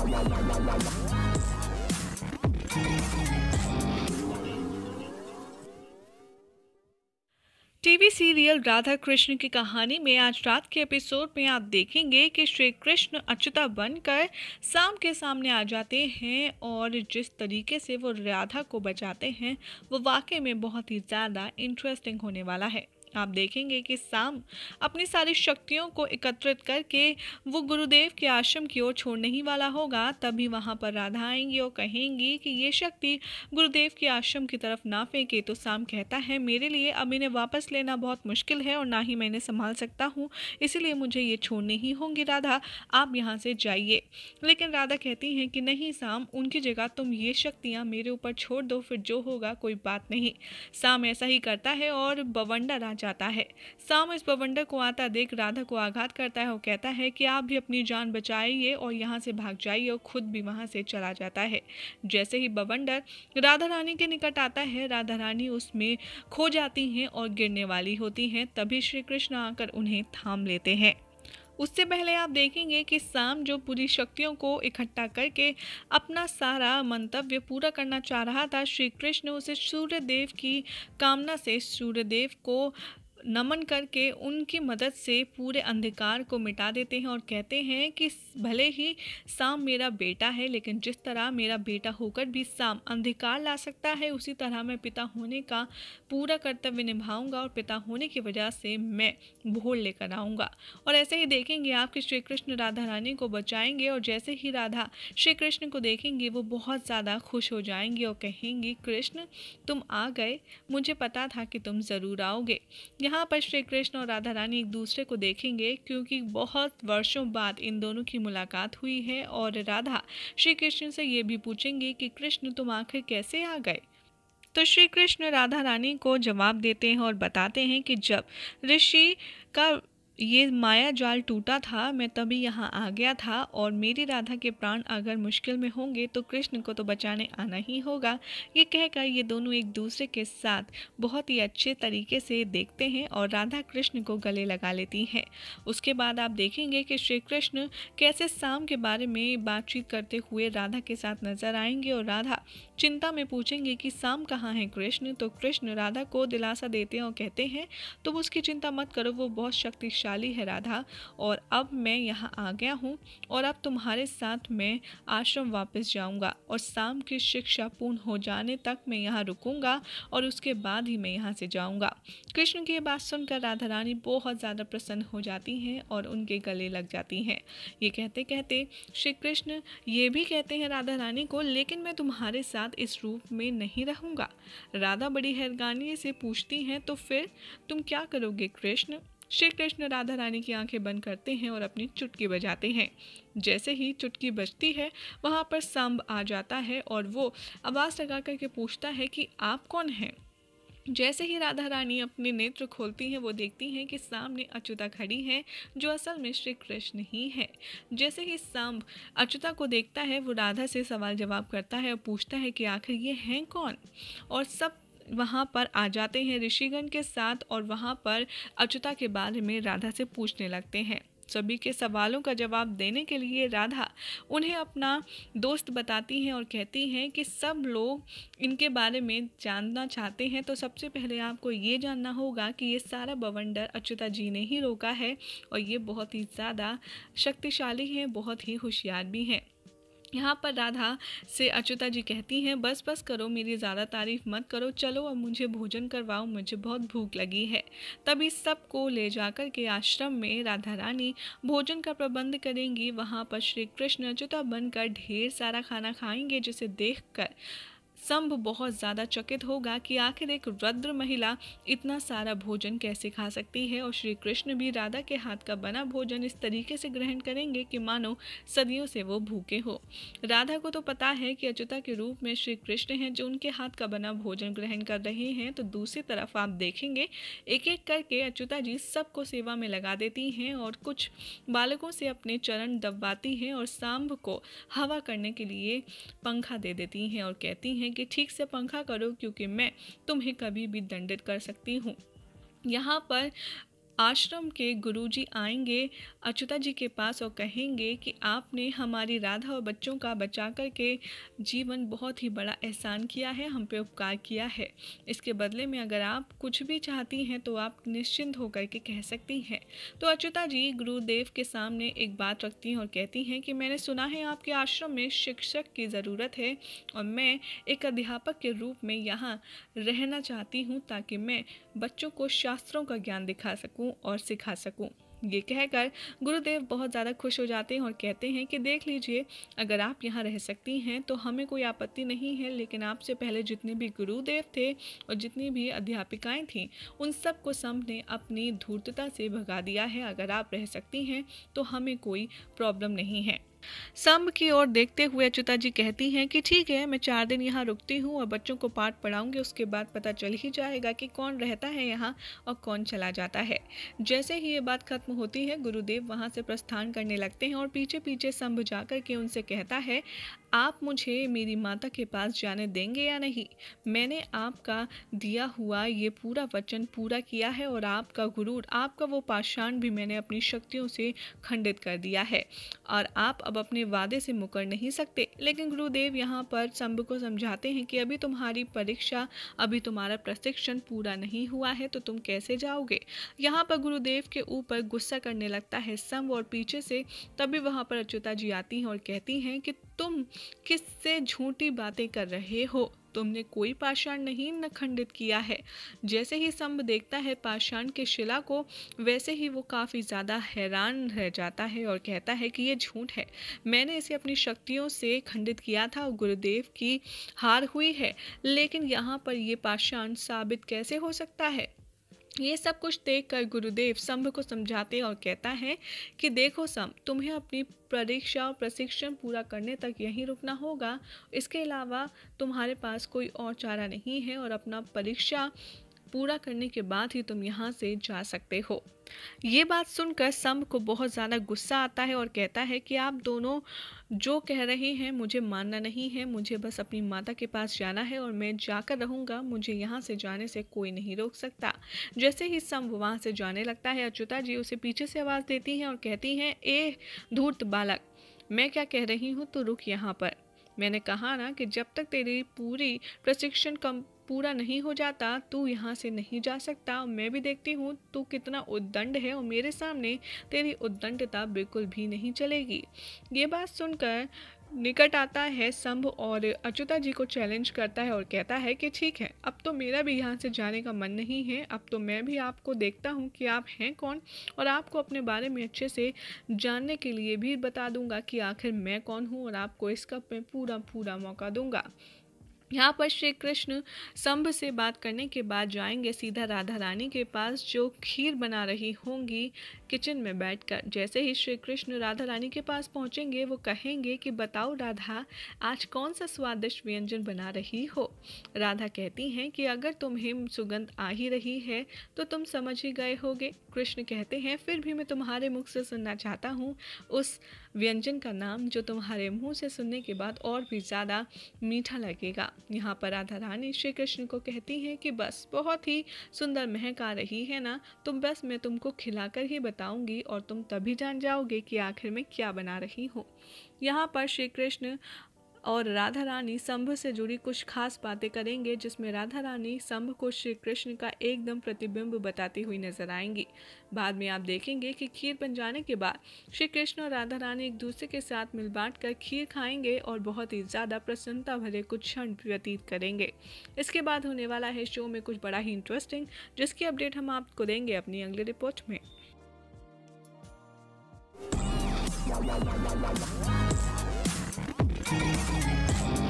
TV serial Radha Krishna की कहानी में आज रात के एपिसोड में आप देखेंगे कि श्री कृष्ण अच्युता बनकर शाम के सामने आ जाते हैं और जिस तरीके से वो राधा को बचाते हैं वो वाकई में बहुत ही ज़्यादा इंटरेस्टिंग होने वाला है आप देखेंगे कि साम अपनी सारी शक्तियों को एकत्रित करके वो गुरुदेव के आश्रम की ओर छोड़ने ही वाला होगा तभी वहाँ पर राधा आएंगी और कहेंगी कि ये शक्ति गुरुदेव के आश्रम की तरफ ना फेंके तो साम कहता है मेरे लिए अब इन्हें वापस लेना बहुत मुश्किल है और ना ही मैं इन्हें संभाल सकता हूँ इसीलिए मुझे ये छोड़ने ही होंगे राधा आप यहाँ से जाइए लेकिन राधा कहती हैं कि नहीं साम उनकी जगह तुम ये शक्तियाँ मेरे ऊपर छोड़ दो फिर जो होगा कोई बात नहीं साम ऐसा ही करता है और बवंडा राजा जाता है साम इस बवंडर को आता देख राधा को आघात करता है और कहता है कि आप भी अपनी जान बचाइए और यहाँ से भाग जाइए और खुद भी वहाँ से चला जाता है जैसे ही बवंडर राधा रानी के निकट आता है राधा रानी उसमें खो जाती हैं और गिरने वाली होती हैं तभी श्री कृष्ण आकर उन्हें थाम लेते हैं उससे पहले आप देखेंगे कि साम जो पूरी शक्तियों को इकट्ठा करके अपना सारा मंतव्य पूरा करना चाह रहा था श्री कृष्ण उसे सूर्यदेव की कामना से सूर्यदेव को नमन करके उनकी मदद से पूरे अंधकार को मिटा देते हैं और कहते हैं कि भले ही साम मेरा बेटा है लेकिन जिस तरह मेरा बेटा होकर भी साम अंधकार ला सकता है उसी तरह मैं पिता होने का पूरा कर्तव्य निभाऊंगा और पिता होने की वजह से मैं भोल लेकर आऊँगा और ऐसे ही देखेंगे आप कि श्री कृष्ण राधा रानी को बचाएंगे और जैसे ही राधा श्री कृष्ण को देखेंगे वो बहुत ज़्यादा खुश हो जाएंगे और कहेंगी कृष्ण तुम आ गए मुझे पता था कि तुम ज़रूर आओगे यहाँ यहाँ पर श्री कृष्ण और राधा रानी एक दूसरे को देखेंगे क्योंकि बहुत वर्षों बाद इन दोनों की मुलाकात हुई है और राधा श्री कृष्ण से ये भी पूछेंगे कि कृष्ण तुम आखिर कैसे आ गए तो श्री कृष्ण राधा रानी को जवाब देते हैं और बताते हैं कि जब ऋषि का ये माया जाल टूटा था मैं तभी यहाँ आ गया था और मेरी राधा के प्राण अगर मुश्किल में होंगे तो कृष्ण को तो बचाने आना ही होगा ये कहकर ये दोनों एक दूसरे के साथ बहुत ही अच्छे तरीके से देखते हैं और राधा कृष्ण को गले लगा लेती हैं उसके बाद आप देखेंगे कि श्री कृष्ण कैसे शाम के बारे में बातचीत करते हुए राधा के साथ नजर आएंगे और राधा चिंता में पूछेंगे कि शाम कहाँ है कृष्ण तो कृष्ण राधा को दिलासा देते हैं और कहते हैं तुम तो उसकी चिंता मत करो वो बहुत शक्तिशाली भाग्यशाली है राधा और अब मैं यहाँ आ गया हूँ और अब तुम्हारे साथ मैं आश्रम वापस जाऊँगा और शाम की शिक्षा पूर्ण हो जाने तक मैं यहाँ रुकूँगा और उसके बाद ही मैं यहाँ से जाऊँगा कृष्ण की बात सुनकर राधा रानी बहुत ज़्यादा प्रसन्न हो जाती हैं और उनके गले लग जाती हैं ये कहते कहते श्री कृष्ण ये भी कहते हैं राधा रानी को लेकिन मैं तुम्हारे साथ इस रूप में नहीं रहूँगा राधा बड़ी हैरगानी से पूछती हैं तो फिर तुम क्या करोगे कृष्ण श्री कृष्ण राधा रानी की आंखें बंद करते हैं और अपनी चुटकी बजाते हैं जैसे ही चुटकी बजती है वहाँ पर सांब आ जाता है और वो आवाज़ लगा करके पूछता है कि आप कौन हैं जैसे ही राधा रानी अपने नेत्र खोलती हैं वो देखती हैं कि सामने अच्युता खड़ी है जो असल में श्री कृष्ण ही है जैसे ही सांब अच्युता को देखता है वो राधा से सवाल जवाब करता है और पूछता है कि आखिर ये हैं कौन और सब वहाँ पर आ जाते हैं ऋषिगण के साथ और वहाँ पर अच्युता के बारे में राधा से पूछने लगते हैं सभी के सवालों का जवाब देने के लिए राधा उन्हें अपना दोस्त बताती हैं और कहती हैं कि सब लोग इनके बारे में जानना चाहते हैं तो सबसे पहले आपको ये जानना होगा कि ये सारा बवंडर अच्युता जी ने ही रोका है और ये बहुत ही ज़्यादा शक्तिशाली हैं बहुत ही होशियार भी हैं यहाँ पर राधा से अच्युता जी कहती हैं बस बस करो मेरी ज़्यादा तारीफ मत करो चलो अब मुझे भोजन करवाओ मुझे बहुत भूख लगी है तभी सबको ले जाकर के आश्रम में राधा रानी भोजन का प्रबंध करेंगी वहाँ पर श्री कृष्ण अच्युता बनकर ढेर सारा खाना खाएंगे जिसे देखकर संभ बहुत ज़्यादा चकित होगा कि आखिर एक रद्र महिला इतना सारा भोजन कैसे खा सकती है और श्री कृष्ण भी राधा के हाथ का बना भोजन इस तरीके से ग्रहण करेंगे कि मानो सदियों से वो भूखे हो राधा को तो पता है कि अच्युता के रूप में श्री कृष्ण हैं जो उनके हाथ का बना भोजन ग्रहण कर रहे हैं तो दूसरी तरफ आप देखेंगे एक एक करके अच्युता जी सबको सेवा में लगा देती हैं और कुछ बालकों से अपने चरण दबवाती हैं और सांभ को हवा करने के लिए पंखा दे देती हैं और कहती हैं हैं कि ठीक से पंखा करो क्योंकि मैं तुम्हें कभी भी दंडित कर सकती हूँ यहाँ पर आश्रम के गुरुजी आएंगे अच्युता जी के पास और कहेंगे कि आपने हमारी राधा और बच्चों का बचा कर के जीवन बहुत ही बड़ा एहसान किया है हम पे उपकार किया है इसके बदले में अगर आप कुछ भी चाहती हैं तो आप निश्चिंत होकर के कह सकती हैं तो अच्युता जी गुरुदेव के सामने एक बात रखती हैं और कहती हैं कि मैंने सुना है आपके आश्रम में शिक्षक की ज़रूरत है और मैं एक अध्यापक के रूप में यहाँ रहना चाहती हूँ ताकि मैं बच्चों को शास्त्रों का ज्ञान दिखा सकूँ सकूं और सिखा सकूं। ये कहकर गुरुदेव बहुत ज़्यादा खुश हो जाते हैं और कहते हैं कि देख लीजिए अगर आप यहाँ रह सकती हैं तो हमें कोई आपत्ति नहीं है लेकिन आपसे पहले जितने भी गुरुदेव थे और जितनी भी अध्यापिकाएं थीं उन सबको सम ने अपनी धूर्तता से भगा दिया है अगर आप रह सकती हैं तो हमें कोई प्रॉब्लम नहीं है संब की ओर देखते हुए अच्युता जी कहती हैं कि ठीक है मैं चार दिन यहाँ रुकती हूँ और बच्चों को पाठ पढ़ाऊंगी उसके बाद पता चल ही जाएगा कि कौन रहता है यहाँ और कौन चला जाता है जैसे ही ये बात खत्म होती है गुरुदेव वहाँ से प्रस्थान करने लगते हैं और पीछे पीछे संभ जाकर के उनसे कहता है आप मुझे मेरी माता के पास जाने देंगे या नहीं मैंने आपका दिया हुआ ये पूरा वचन पूरा किया है और आपका गुरूर आपका वो पाषाण भी मैंने अपनी शक्तियों से खंडित कर दिया है और आप अब अपने वादे से मुकर नहीं सकते लेकिन गुरुदेव यहाँ पर शंभ को समझाते हैं कि अभी तुम्हारी परीक्षा अभी तुम्हारा प्रशिक्षण पूरा नहीं हुआ है तो तुम कैसे जाओगे यहाँ पर गुरुदेव के ऊपर गुस्सा करने लगता है शंभ और पीछे से तभी वहाँ पर अच्युता जी आती हैं और कहती हैं कि तुम किससे झूठी बातें कर रहे हो तुमने कोई पाषाण नहीं न खंडित किया है जैसे ही संभ देखता है पाषाण के शिला को वैसे ही वो काफ़ी ज़्यादा हैरान रह जाता है और कहता है कि ये झूठ है मैंने इसे अपनी शक्तियों से खंडित किया था और गुरुदेव की हार हुई है लेकिन यहाँ पर यह पाषाण साबित कैसे हो सकता है ये सब कुछ देखकर गुरुदेव संभ को समझाते और कहता है कि देखो सम तुम्हें अपनी परीक्षा और प्रशिक्षण पूरा करने तक यहीं रुकना होगा इसके अलावा तुम्हारे पास कोई और चारा नहीं है और अपना परीक्षा पूरा करने के बाद ही तुम यहाँ से जा सकते हो ये बात सुनकर सम को बहुत ज़्यादा गुस्सा आता है और कहता है कि आप दोनों जो कह रहे हैं मुझे मानना नहीं है मुझे बस अपनी माता के पास जाना है और मैं जाकर रहूँगा मुझे यहाँ से जाने से कोई नहीं रोक सकता जैसे ही सम वहाँ से जाने लगता है अच्युता जी उसे पीछे से आवाज़ देती हैं और कहती हैं ए धूर्त बालक मैं क्या कह रही हूँ तो रुक यहाँ पर मैंने कहा ना कि जब तक तेरी पूरी प्रशिक्षण कम पूरा नहीं हो जाता तू यहाँ से नहीं जा सकता मैं भी देखती हूँ तू कितना उद्दंड है और मेरे सामने तेरी उद्दंडता बिल्कुल भी नहीं चलेगी ये बात सुनकर निकट आता है संभ और अच्युता जी को चैलेंज करता है और कहता है कि ठीक है अब तो मेरा भी यहाँ से जाने का मन नहीं है अब तो मैं भी आपको देखता हूँ कि आप हैं कौन और आपको अपने बारे में अच्छे से जानने के लिए भी बता दूंगा कि आखिर मैं कौन हूँ और आपको इसका मैं पूरा पूरा मौका दूंगा यहाँ पर श्री कृष्ण संभ से बात करने के बाद जाएंगे सीधा राधा रानी के पास जो खीर बना रही होंगी किचन में बैठकर जैसे ही श्री कृष्ण राधा रानी के पास पहुँचेंगे वो कहेंगे कि बताओ राधा आज कौन सा स्वादिष्ट व्यंजन बना रही हो राधा कहती हैं कि अगर तुम्हें सुगंध आ ही रही है तो तुम समझ ही गए होगे कृष्ण कहते हैं फिर भी मैं तुम्हारे मुख से सुनना चाहता हूँ उस व्यंजन का नाम जो तुम्हारे मुंह से सुनने के बाद और भी ज़्यादा मीठा लगेगा यहाँ पर राधा रानी श्री कृष्ण को कहती हैं कि बस बहुत ही सुंदर महक आ रही है ना तुम बस मैं तुमको खिलाकर ही बताऊंगी और तुम तभी जान जाओगे कि आखिर में क्या बना रही हूँ यहाँ पर श्री कृष्ण और राधा रानी संभ से जुड़ी कुछ खास बातें करेंगे जिसमें राधा रानी संभ को श्री कृष्ण का एकदम प्रतिबिंब बताती हुई नजर आएंगी बाद में आप देखेंगे कि खीर बन जाने के बाद श्री कृष्ण और राधा रानी एक दूसरे के साथ मिल बांट कर खीर खाएंगे और बहुत ही ज़्यादा प्रसन्नता भरे कुछ क्षण व्यतीत करेंगे इसके बाद होने वाला है शो में कुछ बड़ा ही इंटरेस्टिंग जिसकी अपडेट हम आपको देंगे अपनी अगली रिपोर्ट में Tudo, tudo, tudo.